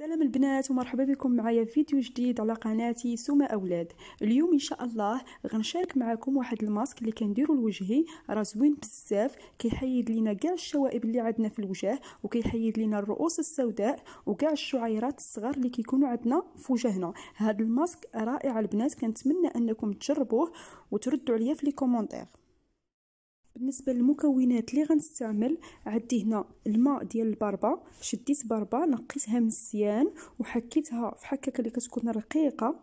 السلام البنات ومرحبا بكم معايا فيديو جديد على قناتي سوما اولاد اليوم ان شاء الله غنشارك معكم واحد الماسك اللي كنديرو لوجهي راه زوين بزاف كيحيد لينا كاع الشوائب اللي عندنا في الوجه وكيحيد لينا الرؤوس السوداء وكاع الشعيرات الصغار اللي كيكونوا عندنا في وجهنا هذا الماسك رائع البنات كنتمنى انكم تجربوه وتردوا عليا في لي كومونتير بالنسبه للمكونات اللي غنستعمل عندي هنا الماء ديال البربه شديت بربه نقيتها مزيان وحكيتها في حكاكه اللي كتكون رقيقه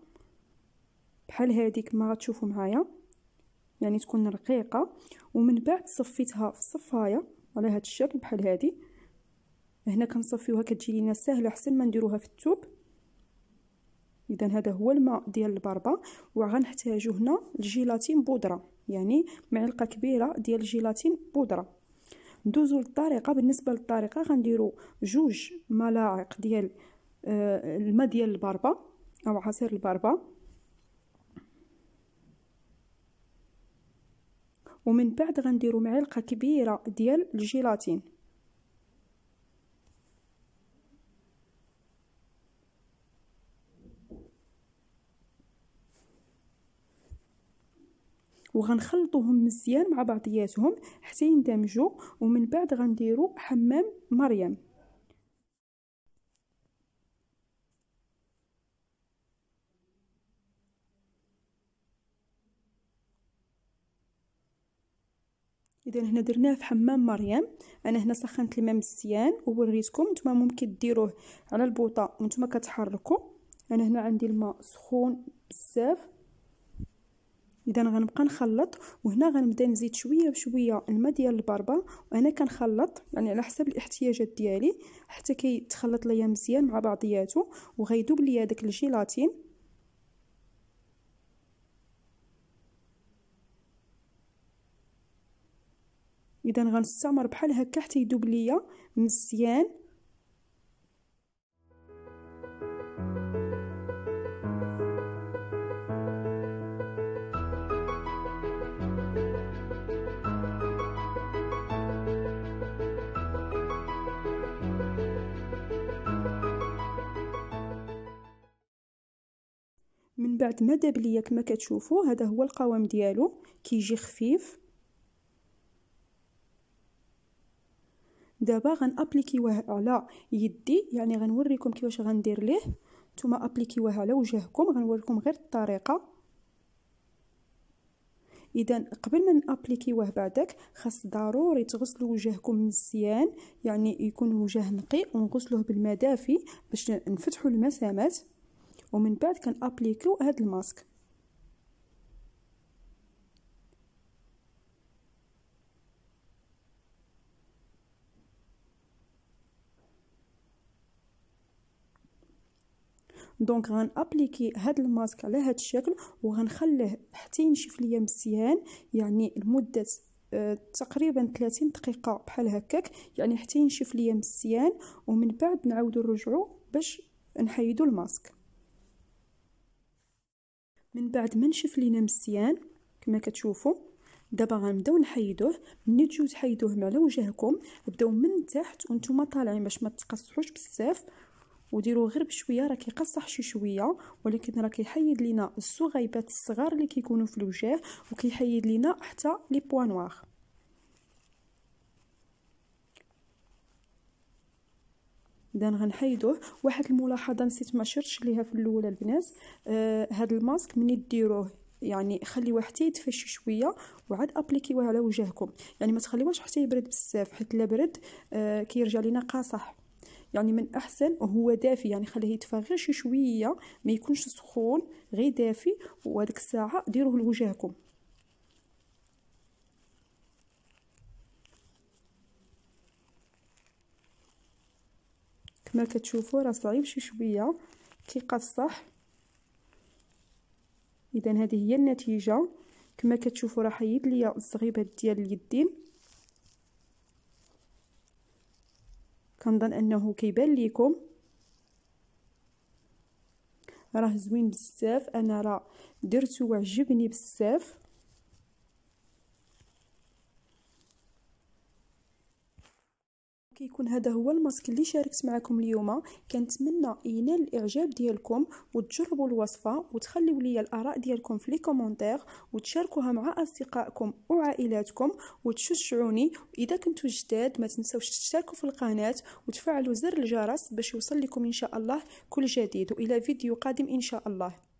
بحال هذيك ما غتشوفوا معايا يعني تكون رقيقه ومن بعد صفيتها في الصفايه على هذا الشكل بحال هذه هنا كنصفيوها كتجي لينا ساهله احسن ما نديروها في الثوب اذا هذا هو الماء ديال البربه وغنحتاجو هنا الجيلاتين بودره يعني معلقه كبيره ديال الجيلاتين بودره ندوزو للطريقه بالنسبه للطريقه غنديرو جوج ملاعق ديال آه، الماء ديال البربه او عصير البربه ومن بعد غنديرو معلقه كبيره ديال الجيلاتين وغنخلطوهم مزيان مع بعضياتهم حتى يندمجوا ومن بعد غنديروا حمام مريم اذا هنا درناه في حمام مريم انا هنا سخنت الماء مزيان ووريتكم نتوما ممكن ديروه على البوطه وانتم كتحركوا انا هنا عندي الماء سخون بزاف اذا غنبقى نخلط وهنا غنبدا نزيد شويه بشويه الماء ديال البربه وانا كنخلط يعني على حسب الاحتياجات ديالي حتى كيتخلط ليا مزيان مع بعضياته وغيدوب ليا داك الجيلاتين اذا غنستمر بحال هكا حتى يذوب ليا مزيان من بعد ما داب ليا كما كتشوفوا هذا هو القوام ديالو كيجي خفيف دابا غنابليكيوه على يدي يعني غنوريكم كيفاش غندير ليه نتوما ابليكيوه على وجهكم غنوريكم غير الطريقه اذا قبل ما نابليكيوه بعدك خاص ضروري تغسلوا وجهكم مزيان يعني يكون وجه نقي ونغسلوه بالماء دافي باش نفتحوا المسامات ومن بعد كنابليكيو هاد الماسك دونك غنابليكي هاد الماسك على هاد الشكل وغنخليه حتى ينشف ليا مزيان يعني لمده آه تقريبا 30 دقيقه بحال هكاك يعني حتى ينشف ليا مزيان ومن بعد نعاودو نرجعو باش نحيدو الماسك من بعد ما نشف لينا مزيان كما كتشوفوا دابا غنبداو نحيدوه ملي تجيو تحيدوه على وجهكم بداو من تحت وانتم طالعين باش ما تقصحوش بزاف وديروا غير بشويه راه كيقصح شي شويه ولكن راه كيحيد لينا الصغيبات الصغار اللي كيكونوا في الوجه وكيحيد لينا حتى لي بوانواغ اذا غنحيدوه واحد الملاحظه نسيت ما شرتش ليها في الاولى البنات آه هاد الماسك ملي ديروه يعني خليوه حتى يتفشي شويه وعاد ابليكيوه على وجهكم يعني ما تخليوهش حتى يبرد بزاف حيت لا برد آه كيرجع لينا قاصح يعني من احسن وهو دافي يعني خليه يدفى غير شي شويه ما يكونش سخون غير دافي وهذيك الساعه ديروه لوجهكم كما كتشوفوا راه صعيب شي شويه كيقصح اذا هذه هي النتيجه كما كتشوفوا راه حيد ليا الزغيبات ديال اليدين كنظن انه كيبان ليكم راه زوين بزاف انا راه درتو وعجبني بزاف كيكون هذا هو الماسك اللي شاركت معكم اليوم كنتمنى ينال الاعجاب ديالكم وتجربوا الوصفه وتخليوا لي الاراء ديالكم في لي كومونتير وتشاركوها مع اصدقائكم وعائلاتكم وتشجعوني واذا كنتو جداد ما تنسوش تشتركوا في القناه وتفعلوا زر الجرس باش يوصل لكم ان شاء الله كل جديد والى فيديو قادم ان شاء الله